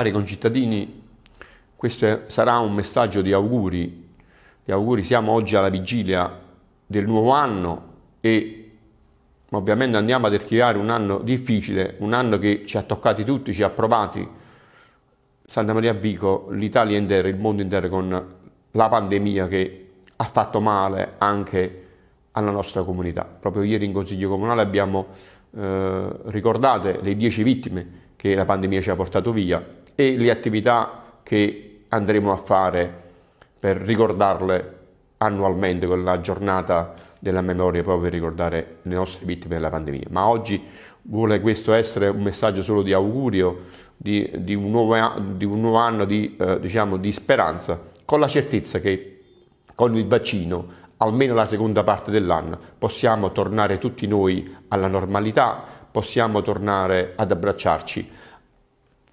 Cari concittadini, questo è, sarà un messaggio di auguri, di auguri, siamo oggi alla vigilia del nuovo anno e ovviamente andiamo ad archiviare un anno difficile, un anno che ci ha toccati tutti, ci ha provati, Santa Maria Vico, l'Italia intera, il mondo intero con la pandemia che ha fatto male anche alla nostra comunità. Proprio ieri in Consiglio Comunale abbiamo eh, ricordato le 10 vittime che la pandemia ci ha portato via e le attività che andremo a fare per ricordarle annualmente con la giornata della memoria proprio per ricordare le nostre vittime della pandemia. Ma oggi vuole questo essere un messaggio solo di augurio, di, di, un, nuovo, di un, nuovo, anno di, eh, diciamo, di speranza, con la certezza che con il vaccino almeno la seconda parte dell'anno possiamo tornare tutti noi alla normalità, possiamo tornare ad abbracciarci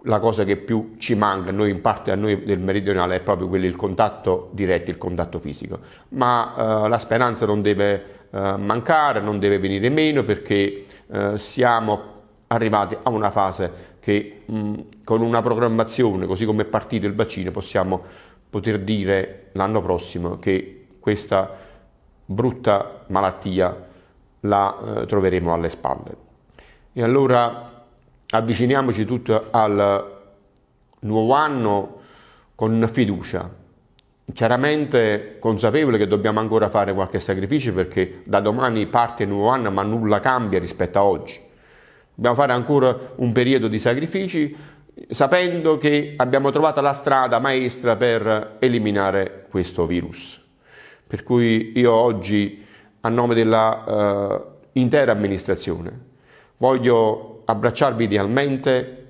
la cosa che più ci manca noi in parte a noi del meridionale è proprio quello il contatto diretto, il contatto fisico, ma eh, la speranza non deve eh, mancare, non deve venire meno perché eh, siamo arrivati a una fase che mh, mm, con una programmazione, così come è partito il vaccino, possiamo poter dire l'anno prossimo che questa brutta malattia la eh, troveremo alle spalle. E allora avviciniamoci tutto al nuovo anno con fiducia, chiaramente consapevole che dobbiamo ancora fare qualche sacrificio perché da domani parte il nuovo anno ma nulla cambia rispetto a oggi. Dobbiamo fare ancora un periodo di sacrifici sapendo che abbiamo trovato la strada maestra per eliminare questo virus. Per cui io oggi a nome dell'intera eh, amministrazione voglio abbracciarvi idealmente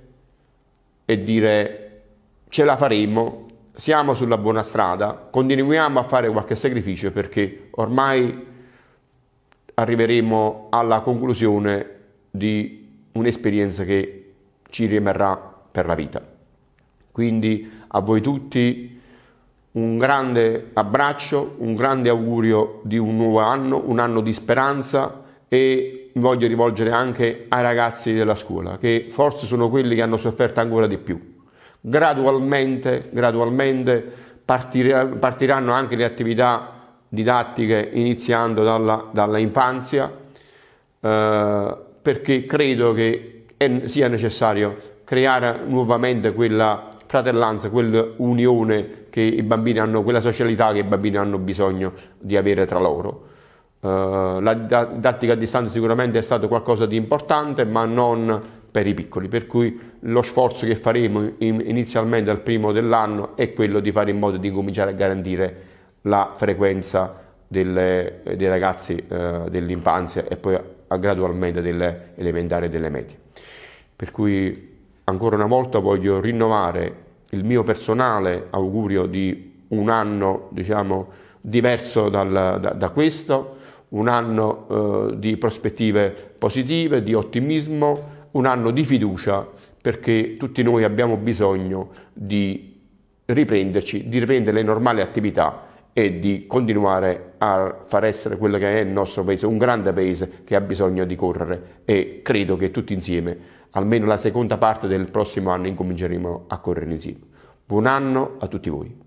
e dire ce la faremo, siamo sulla buona strada, continuiamo a fare qualche sacrificio perché ormai arriveremo alla conclusione di un'esperienza che ci rimarrà per la vita. Quindi a voi tutti un grande abbraccio, un grande augurio di un nuovo anno, un anno di speranza e voglio rivolgere anche ai ragazzi della scuola, che forse sono quelli che hanno sofferto ancora di più. Gradualmente, gradualmente partiranno anche le attività didattiche iniziando dalla, dalla infanzia, eh, perché credo che è, sia necessario creare nuovamente quella fratellanza, quell'unione che i bambini hanno, quella socialità che i bambini hanno bisogno di avere tra loro. Eh, la didattica a distanza sicuramente è stato qualcosa di importante, ma non per i piccoli, per cui lo sforzo che faremo inizialmente al primo dell'anno è quello di fare in modo di cominciare a garantire la frequenza delle, dei ragazzi eh, dell'infanzia e poi gradualmente delle elementari e delle medie. Per cui ancora una volta voglio rinnovare il mio personale augurio di un anno diciamo, diverso dal, da, da questo, un anno eh, di prospettive positive, di ottimismo, un anno di fiducia perché tutti noi abbiamo bisogno di riprenderci, di riprendere le normali attività e di continuare a far essere quello che è il nostro paese, un grande paese che ha bisogno di correre e credo che tutti insieme, almeno la seconda parte del prossimo anno, incominceremo a correre insieme. Buon anno a tutti voi.